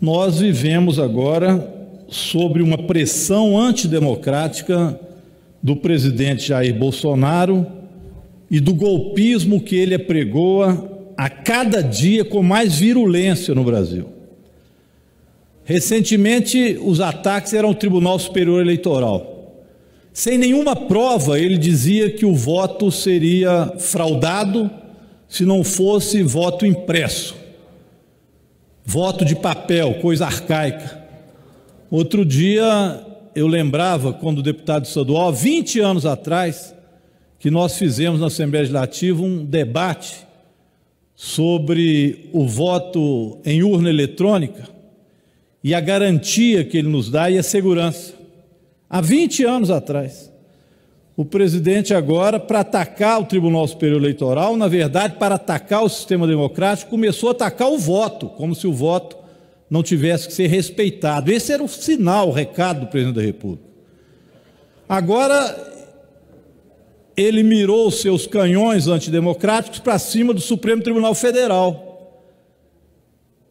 Nós vivemos agora sobre uma pressão antidemocrática do presidente Jair Bolsonaro e do golpismo que ele apregoa a cada dia com mais virulência no Brasil. Recentemente, os ataques eram ao Tribunal Superior Eleitoral. Sem nenhuma prova, ele dizia que o voto seria fraudado se não fosse voto impresso voto de papel, coisa arcaica. Outro dia eu lembrava, quando o deputado estadual, 20 anos atrás, que nós fizemos na Assembleia Legislativa um debate sobre o voto em urna eletrônica e a garantia que ele nos dá e a segurança. Há 20 anos atrás o presidente agora, para atacar o Tribunal Superior Eleitoral, na verdade, para atacar o sistema democrático, começou a atacar o voto, como se o voto não tivesse que ser respeitado. Esse era o sinal, o recado do presidente da República. Agora, ele mirou os seus canhões antidemocráticos para cima do Supremo Tribunal Federal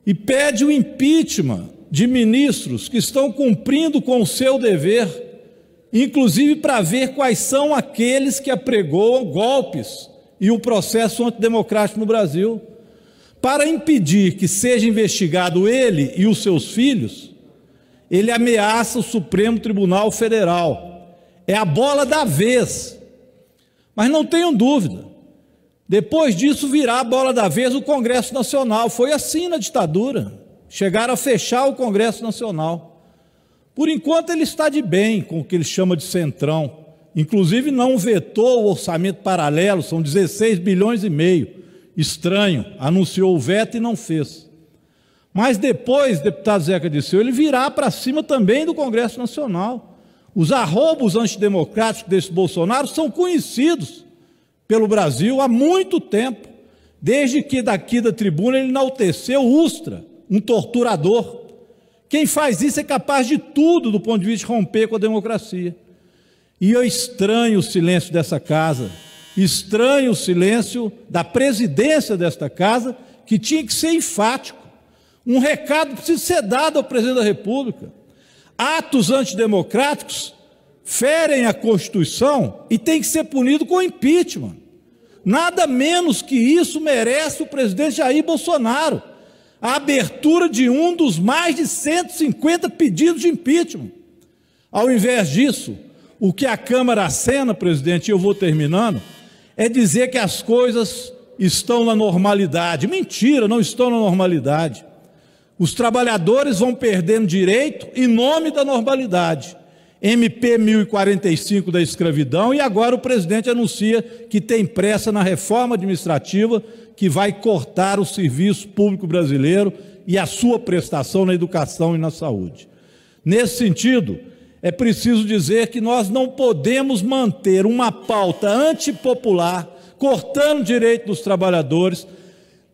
e pede o impeachment de ministros que estão cumprindo com o seu dever inclusive para ver quais são aqueles que apregoam golpes e o processo antidemocrático no Brasil, para impedir que seja investigado ele e os seus filhos, ele ameaça o Supremo Tribunal Federal. É a bola da vez. Mas não tenham dúvida, depois disso virá a bola da vez o Congresso Nacional. Foi assim na ditadura. Chegaram a fechar o Congresso Nacional. Por enquanto, ele está de bem com o que ele chama de centrão. Inclusive, não vetou o orçamento paralelo, são 16 bilhões e meio. Estranho, anunciou o veto e não fez. Mas depois, deputado Zeca Disseu, ele virá para cima também do Congresso Nacional. Os arroubos antidemocráticos desse Bolsonaro são conhecidos pelo Brasil há muito tempo, desde que daqui da tribuna ele enalteceu Ustra, um torturador, quem faz isso é capaz de tudo do ponto de vista de romper com a democracia. E eu estranho o silêncio dessa casa, estranho o silêncio da presidência desta casa, que tinha que ser enfático. Um recado precisa ser dado ao presidente da República. Atos antidemocráticos ferem a Constituição e tem que ser punido com impeachment. Nada menos que isso merece o presidente Jair Bolsonaro a abertura de um dos mais de 150 pedidos de impeachment. Ao invés disso, o que a Câmara acena, presidente, e eu vou terminando, é dizer que as coisas estão na normalidade. Mentira, não estão na normalidade. Os trabalhadores vão perdendo direito em nome da normalidade. MP 1045 da escravidão, e agora o presidente anuncia que tem pressa na reforma administrativa que vai cortar o serviço público brasileiro e a sua prestação na educação e na saúde. Nesse sentido, é preciso dizer que nós não podemos manter uma pauta antipopular, cortando o direito dos trabalhadores,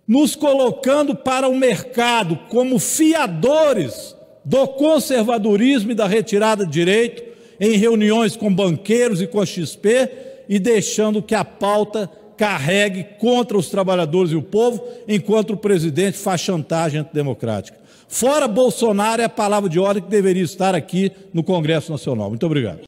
nos colocando para o mercado como fiadores do conservadorismo e da retirada de direito em reuniões com banqueiros e com a XP e deixando que a pauta carregue contra os trabalhadores e o povo, enquanto o presidente faz chantagem antidemocrática. Fora Bolsonaro é a palavra de ordem que deveria estar aqui no Congresso Nacional. Muito obrigado.